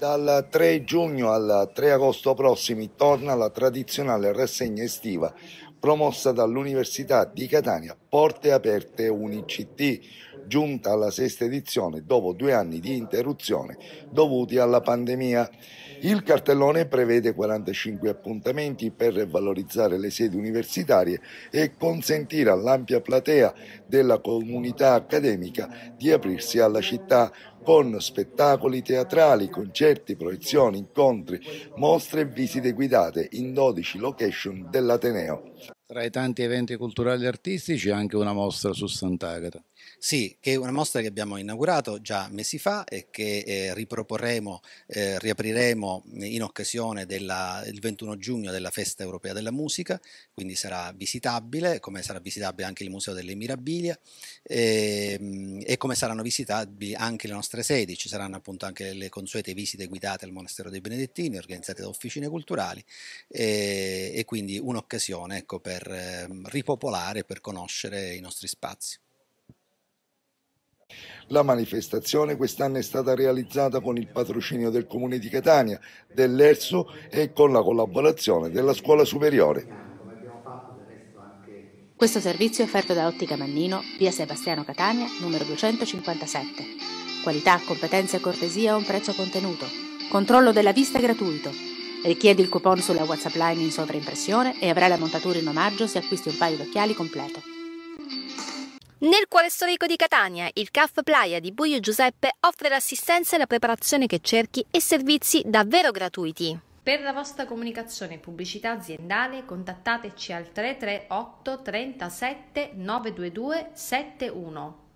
Dal 3 giugno al 3 agosto prossimi torna la tradizionale rassegna estiva promossa dall'Università di Catania Porte Aperte Unicit, giunta alla sesta edizione dopo due anni di interruzione dovuti alla pandemia. Il cartellone prevede 45 appuntamenti per valorizzare le sedi universitarie e consentire all'ampia platea della comunità accademica di aprirsi alla città con spettacoli teatrali, concerti, proiezioni, incontri, mostre e visite guidate in 12 location dell'Ateneo. Tra i tanti eventi culturali e artistici anche una mostra su Sant'Agata. Sì, che è una mostra che abbiamo inaugurato già mesi fa e che eh, riproporremo, eh, riapriremo in occasione del 21 giugno della Festa Europea della Musica, quindi sarà visitabile, come sarà visitabile anche il Museo delle Mirabilia e, ehm, e come saranno visitabili anche le nostre sedi, ci saranno appunto anche le consuete visite guidate al Monastero dei Benedettini, organizzate da officine culturali e, eh, e quindi un'occasione ecco, per per ehm, ripopolare, per conoscere i nostri spazi. La manifestazione quest'anno è stata realizzata con il patrocinio del Comune di Catania, dell'ERSO e con la collaborazione della Scuola Superiore. Questo servizio è offerto da Ottica Mannino, via Sebastiano Catania, numero 257. Qualità, competenza e cortesia a un prezzo contenuto. Controllo della vista gratuito. Richiedi il coupon sulla WhatsApp Line in sovraimpressione e avrai la montatura in omaggio se acquisti un paio d'occhiali completo. Nel cuore storico di Catania, il CAF Playa di Buio Giuseppe offre l'assistenza e la preparazione che cerchi e servizi davvero gratuiti. Per la vostra comunicazione e pubblicità aziendale contattateci al 338 37 922 71.